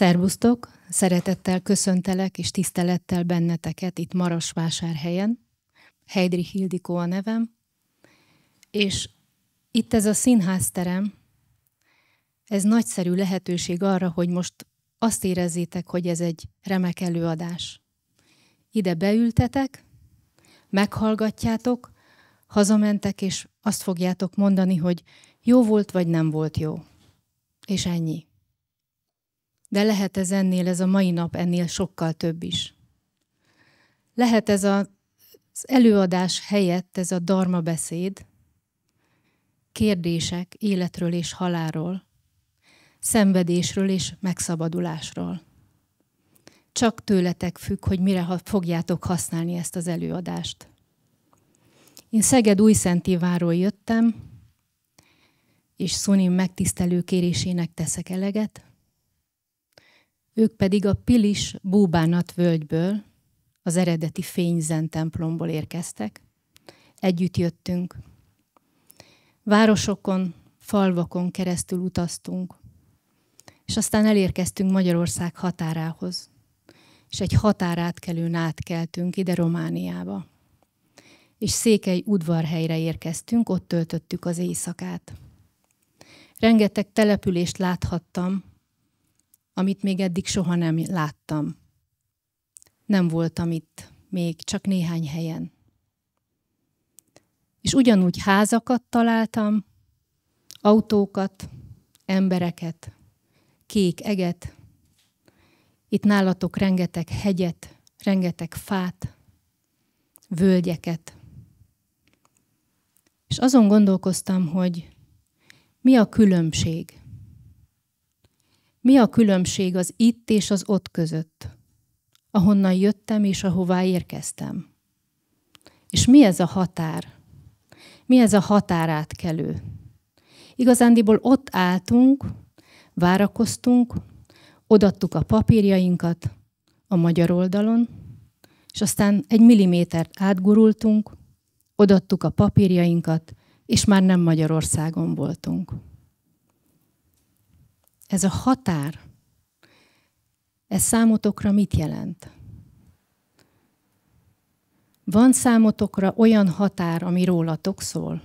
Szerbusztok! Szeretettel köszöntelek és tisztelettel benneteket itt Marosvásárhelyen. Heidri Hildikó a nevem. És itt ez a színházterem, ez nagyszerű lehetőség arra, hogy most azt érezzétek, hogy ez egy remek előadás. Ide beültetek, meghallgatjátok, hazamentek, és azt fogjátok mondani, hogy jó volt vagy nem volt jó. És ennyi de lehet ez ennél, ez a mai nap ennél sokkal több is. Lehet ez a, az előadás helyett ez a darma beszéd, kérdések életről és haláról, szenvedésről és megszabadulásról. Csak tőletek függ, hogy mire fogjátok használni ezt az előadást. Én Szeged Újszentíváról jöttem, és Szunim megtisztelő kérésének teszek eleget, ők pedig a Pilis Búbánat völgyből, az eredeti fényzen templomból érkeztek. Együtt jöttünk. Városokon, falvakon keresztül utaztunk, és aztán elérkeztünk Magyarország határához, és egy határátkelőn átkeltünk ide Romániába. És Székely udvarhelyre érkeztünk, ott töltöttük az éjszakát. Rengeteg települést láthattam, amit még eddig soha nem láttam. Nem voltam itt, még csak néhány helyen. És ugyanúgy házakat találtam, autókat, embereket, kék eget, itt nálatok rengeteg hegyet, rengeteg fát, völgyeket. És azon gondolkoztam, hogy mi a különbség mi a különbség az itt és az ott között? Ahonnan jöttem és ahová érkeztem? És mi ez a határ? Mi ez a határátkelő? Igazándiból ott álltunk, várakoztunk, odattuk a papírjainkat a magyar oldalon, és aztán egy millimétert átgurultunk, odattuk a papírjainkat, és már nem Magyarországon voltunk. Ez a határ, ez számotokra mit jelent? Van számotokra olyan határ, ami rólatok szól?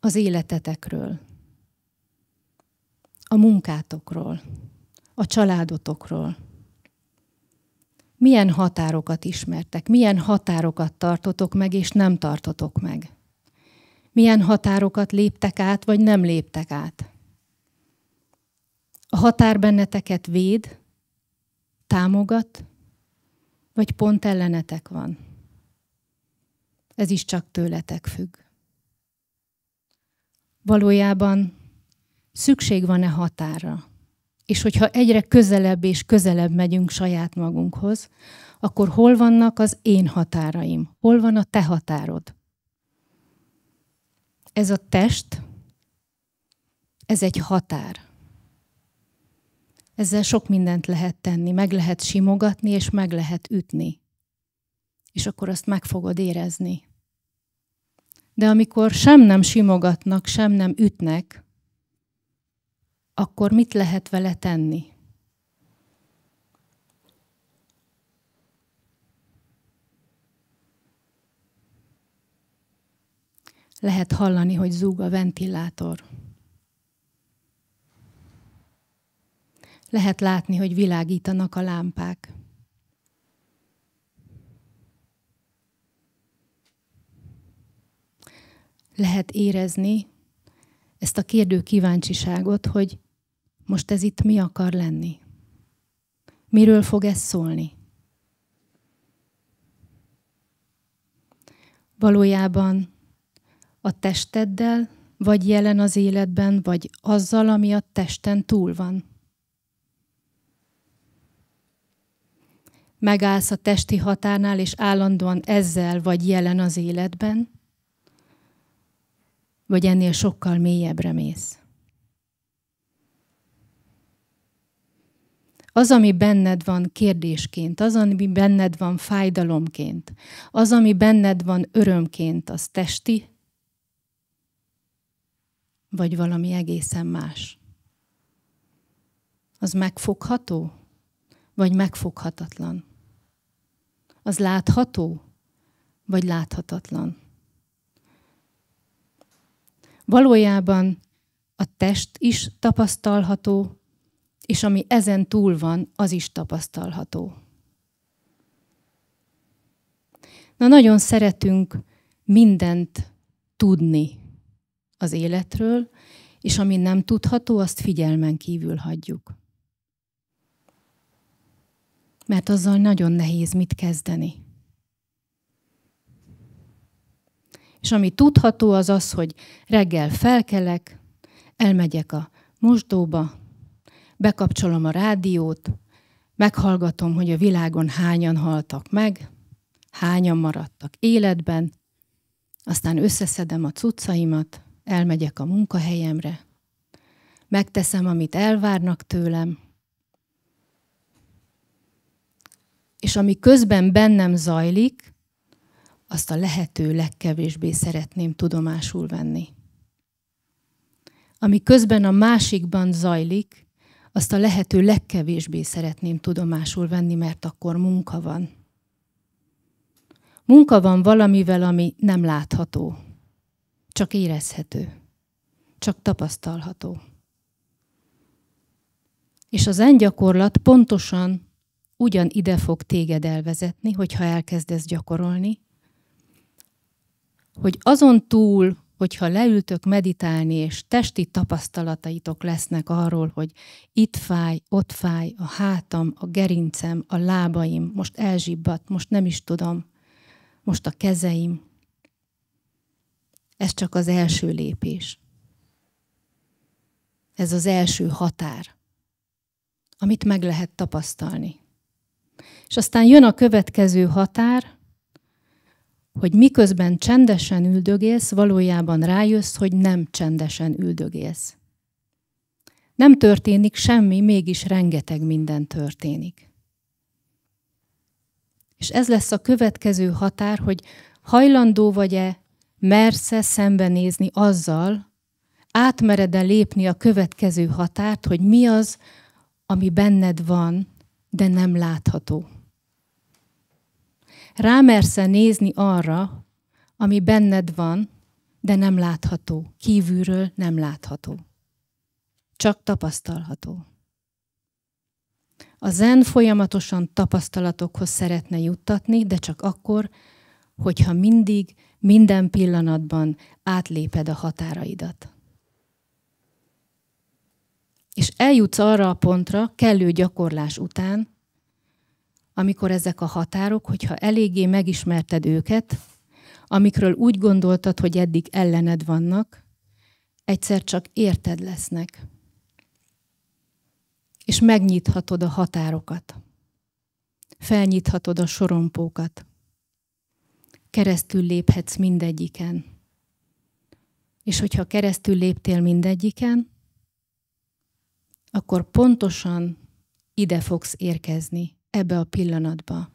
Az életetekről, a munkátokról, a családotokról. Milyen határokat ismertek, milyen határokat tartotok meg és nem tartotok meg? Milyen határokat léptek át, vagy nem léptek át? A határ benneteket véd, támogat, vagy pont ellenetek van. Ez is csak tőletek függ. Valójában szükség van-e határa? És hogyha egyre közelebb és közelebb megyünk saját magunkhoz, akkor hol vannak az én határaim? Hol van a te határod? Ez a test, ez egy határ. Ezzel sok mindent lehet tenni, meg lehet simogatni, és meg lehet ütni. És akkor azt meg fogod érezni. De amikor sem nem simogatnak, sem nem ütnek, akkor mit lehet vele tenni? Lehet hallani, hogy zúg a ventilátor. Lehet látni, hogy világítanak a lámpák. Lehet érezni ezt a kérdő kíváncsiságot, hogy most ez itt mi akar lenni? Miről fog ez szólni? Valójában a testeddel vagy jelen az életben, vagy azzal, ami a testen túl van. megállsz a testi határnál, és állandóan ezzel vagy jelen az életben, vagy ennél sokkal mélyebbre mész. Az, ami benned van kérdésként, az, ami benned van fájdalomként, az, ami benned van örömként, az testi, vagy valami egészen más? Az megfogható, vagy megfoghatatlan? az látható, vagy láthatatlan? Valójában a test is tapasztalható, és ami ezen túl van, az is tapasztalható. Na, nagyon szeretünk mindent tudni az életről, és ami nem tudható, azt figyelmen kívül hagyjuk mert azzal nagyon nehéz mit kezdeni. És ami tudható az az, hogy reggel felkelek, elmegyek a mosdóba, bekapcsolom a rádiót, meghallgatom, hogy a világon hányan haltak meg, hányan maradtak életben, aztán összeszedem a cuccaimat, elmegyek a munkahelyemre, megteszem, amit elvárnak tőlem, és ami közben bennem zajlik, azt a lehető legkevésbé szeretném tudomásul venni. Ami közben a másikban zajlik, azt a lehető legkevésbé szeretném tudomásul venni, mert akkor munka van. Munka van valamivel, ami nem látható, csak érezhető, csak tapasztalható. És az engyakorlat pontosan ugyan ide fog téged elvezetni, hogyha elkezdesz gyakorolni, hogy azon túl, hogyha leültök meditálni, és testi tapasztalataitok lesznek arról, hogy itt fáj, ott fáj, a hátam, a gerincem, a lábaim, most elzsibbat, most nem is tudom, most a kezeim. Ez csak az első lépés. Ez az első határ, amit meg lehet tapasztalni. És aztán jön a következő határ, hogy miközben csendesen üldögélsz, valójában rájössz, hogy nem csendesen üldögélsz. Nem történik semmi, mégis rengeteg minden történik. És ez lesz a következő határ, hogy hajlandó vagy-e, mersz-e szembenézni azzal, átmered-e lépni a következő határt, hogy mi az, ami benned van, de nem látható. Rámersze nézni arra, ami benned van, de nem látható, kívülről nem látható. Csak tapasztalható. A zen folyamatosan tapasztalatokhoz szeretne juttatni, de csak akkor, hogyha mindig, minden pillanatban átléped a határaidat. És eljutsz arra a pontra kellő gyakorlás után, amikor ezek a határok, hogyha eléggé megismerted őket, amikről úgy gondoltad, hogy eddig ellened vannak, egyszer csak érted lesznek. És megnyithatod a határokat. Felnyithatod a sorompókat. Keresztül léphetsz mindegyiken. És hogyha keresztül léptél mindegyiken, akkor pontosan ide fogsz érkezni, ebbe a pillanatba.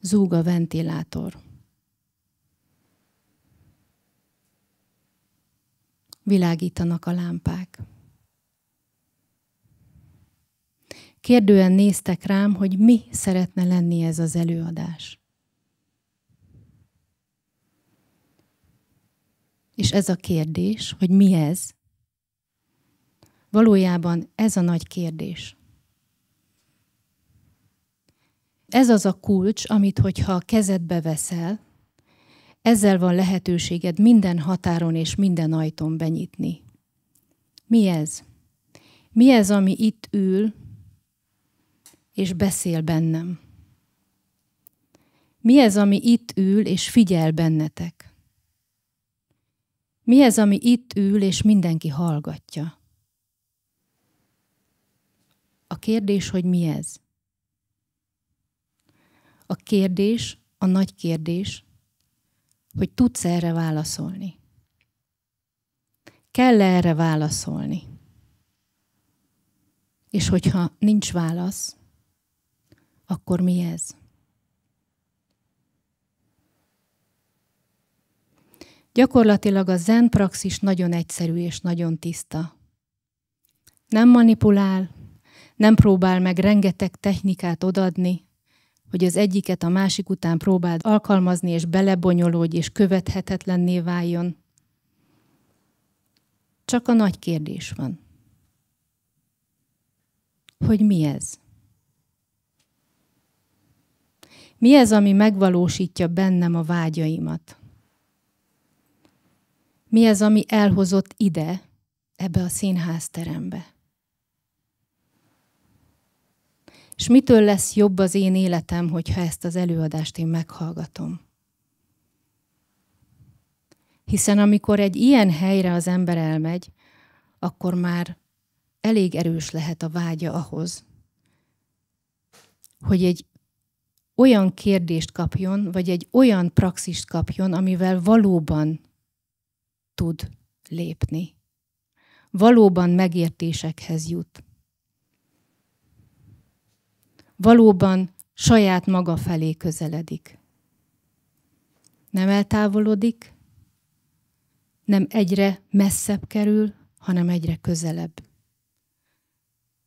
Zúg a ventilátor. Világítanak a lámpák. Kérdően néztek rám, hogy mi szeretne lenni ez az előadás. És ez a kérdés, hogy mi ez, valójában ez a nagy kérdés. Ez az a kulcs, amit hogyha a kezedbe veszel, ezzel van lehetőséged minden határon és minden ajtón benyitni. Mi ez? Mi ez, ami itt ül és beszél bennem? Mi ez, ami itt ül és figyel bennetek? Mi ez, ami itt ül, és mindenki hallgatja? A kérdés, hogy mi ez? A kérdés, a nagy kérdés, hogy tudsz erre válaszolni. Kell -e erre válaszolni? És hogyha nincs válasz, akkor mi ez? Gyakorlatilag a zen praxis nagyon egyszerű és nagyon tiszta. Nem manipulál, nem próbál meg rengeteg technikát odadni, hogy az egyiket a másik után próbáld alkalmazni, és belebonyolódj, és követhetetlenné váljon. Csak a nagy kérdés van. Hogy mi ez? Mi ez, ami megvalósítja bennem a vágyaimat? mi ez, ami elhozott ide, ebbe a színházterembe. És mitől lesz jobb az én életem, hogyha ezt az előadást én meghallgatom? Hiszen amikor egy ilyen helyre az ember elmegy, akkor már elég erős lehet a vágya ahhoz, hogy egy olyan kérdést kapjon, vagy egy olyan praxist kapjon, amivel valóban tud lépni. Valóban megértésekhez jut. Valóban saját maga felé közeledik. Nem eltávolodik, nem egyre messzebb kerül, hanem egyre közelebb.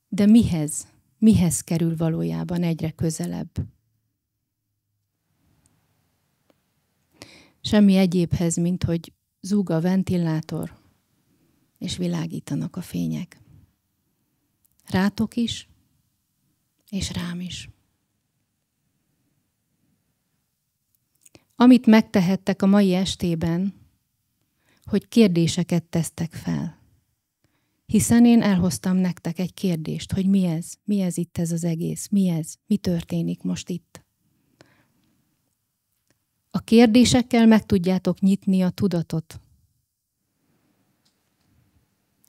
De mihez? Mihez kerül valójában egyre közelebb? Semmi egyébhez, mint hogy zúg a ventilátor, és világítanak a fények. Rátok is, és rám is. Amit megtehettek a mai estében, hogy kérdéseket tesztek fel. Hiszen én elhoztam nektek egy kérdést, hogy mi ez, mi ez itt ez az egész, mi ez, mi történik most itt kérdésekkel meg tudjátok nyitni a tudatot.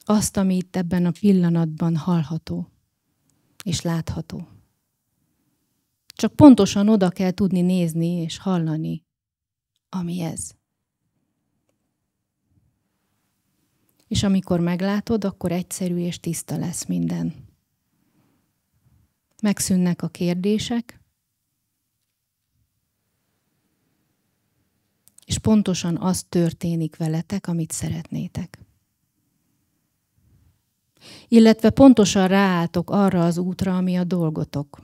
Azt, ami itt ebben a pillanatban hallható és látható. Csak pontosan oda kell tudni nézni és hallani, ami ez. És amikor meglátod, akkor egyszerű és tiszta lesz minden. Megszűnnek a kérdések, és pontosan az történik veletek, amit szeretnétek. Illetve pontosan ráálltok arra az útra, ami a dolgotok.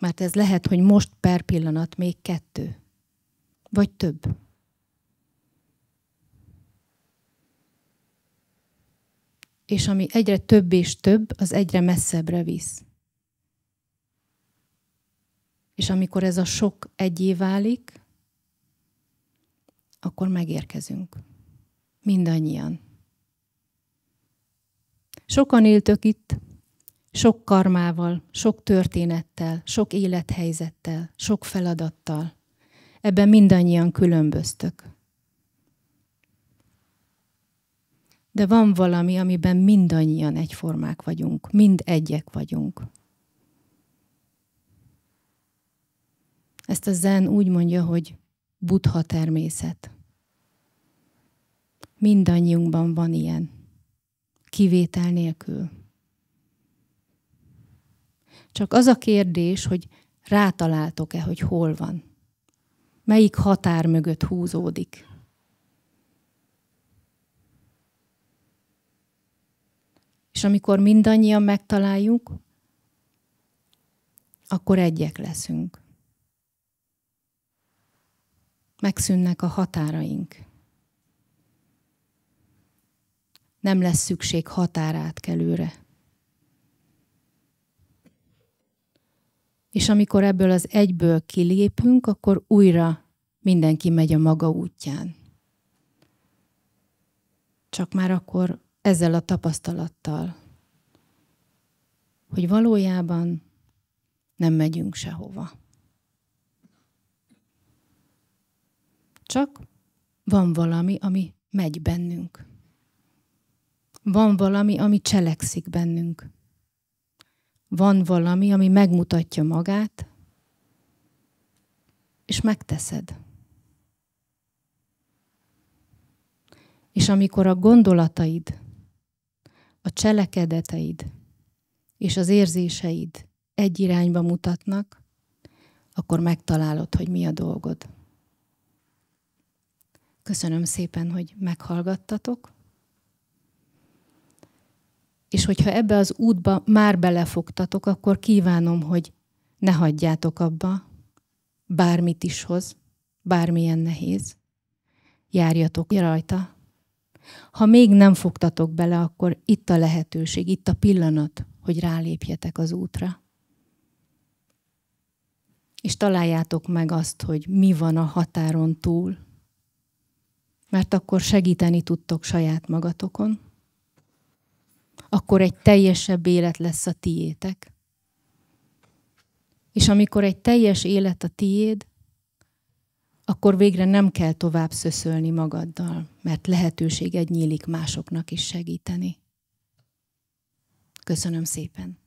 Mert ez lehet, hogy most per pillanat még kettő, vagy több. És ami egyre több és több, az egyre messzebbre visz. És amikor ez a sok egyé válik, akkor megérkezünk. Mindannyian. Sokan éltök itt, sok karmával, sok történettel, sok élethelyzettel, sok feladattal. Ebben mindannyian különböztök. De van valami, amiben mindannyian egyformák vagyunk, mind egyek vagyunk. Ezt a zen úgy mondja, hogy buddha természet. Mindannyiunkban van ilyen. Kivétel nélkül. Csak az a kérdés, hogy rátaláltok-e, hogy hol van. Melyik határ mögött húzódik. És amikor mindannyian megtaláljuk, akkor egyek leszünk. Megszűnnek a határaink. nem lesz szükség határátkelőre. És amikor ebből az egyből kilépünk, akkor újra mindenki megy a maga útján. Csak már akkor ezzel a tapasztalattal, hogy valójában nem megyünk sehova. Csak van valami, ami megy bennünk. Van valami, ami cselekszik bennünk. Van valami, ami megmutatja magát, és megteszed. És amikor a gondolataid, a cselekedeteid és az érzéseid egy irányba mutatnak, akkor megtalálod, hogy mi a dolgod. Köszönöm szépen, hogy meghallgattatok. És hogyha ebbe az útba már belefogtatok, akkor kívánom, hogy ne hagyjátok abba, bármit is hoz, bármilyen nehéz. Járjatok rajta. Ha még nem fogtatok bele, akkor itt a lehetőség, itt a pillanat, hogy rálépjetek az útra. És találjátok meg azt, hogy mi van a határon túl. Mert akkor segíteni tudtok saját magatokon, akkor egy teljesebb élet lesz a tiétek. És amikor egy teljes élet a tiéd, akkor végre nem kell tovább szöszölni magaddal, mert lehetőséged nyílik másoknak is segíteni. Köszönöm szépen!